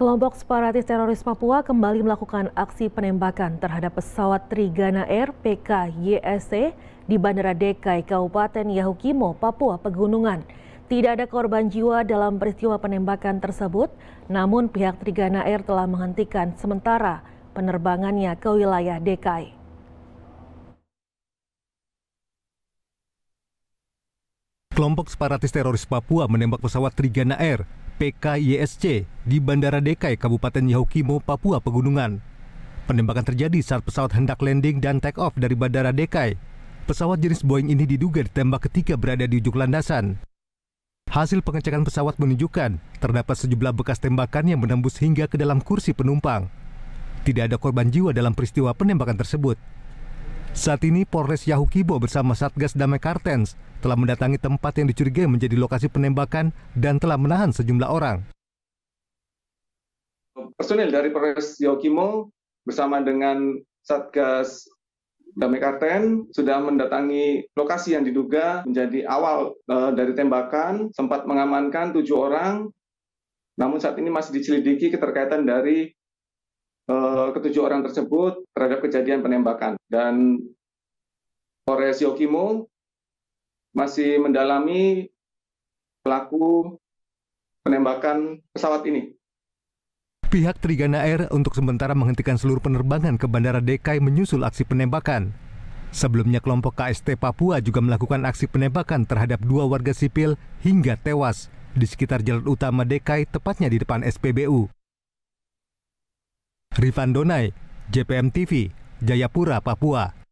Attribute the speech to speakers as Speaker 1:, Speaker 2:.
Speaker 1: Kelompok separatis teroris Papua kembali melakukan aksi penembakan terhadap pesawat Trigana Air PKYSC e di Bandara Dekai, Kabupaten Yahukimo, Papua Pegunungan. Tidak ada korban jiwa dalam peristiwa penembakan tersebut, namun pihak Trigana Air telah menghentikan sementara penerbangannya ke wilayah Dekai.
Speaker 2: Kelompok separatis teroris Papua menembak pesawat Trigana Air PKYSC di Bandara Dekai, Kabupaten Yahukimo, Papua Pegunungan. Penembakan terjadi saat pesawat hendak landing dan take off dari Bandara Dekai. Pesawat jenis Boeing ini diduga ditembak ketika berada di ujung landasan. Hasil pengecekan pesawat menunjukkan terdapat sejumlah bekas tembakan yang menembus hingga ke dalam kursi penumpang. Tidak ada korban jiwa dalam peristiwa penembakan tersebut. Saat ini Polres Yahukibo bersama Satgas Damai Kartens telah mendatangi tempat yang dicurigai menjadi lokasi penembakan dan telah menahan sejumlah orang.
Speaker 3: Personil dari Polres Yahukibo bersama dengan Satgas Damai Karten sudah mendatangi lokasi yang diduga menjadi awal eh, dari tembakan, sempat mengamankan tujuh orang, namun saat ini masih diselidiki keterkaitan dari Eh, ketujuh orang tersebut terhadap kejadian penembakan dan Polres Yokimo masih mendalami pelaku penembakan pesawat ini.
Speaker 2: Pihak Trigana Air untuk sementara menghentikan seluruh penerbangan ke Bandara Dekai menyusul aksi penembakan. Sebelumnya kelompok KST Papua juga melakukan aksi penembakan terhadap dua warga sipil hingga tewas di sekitar jalan utama Dekai, tepatnya di depan SPBU. Rifan Donai, JPM TV, Jayapura, Papua.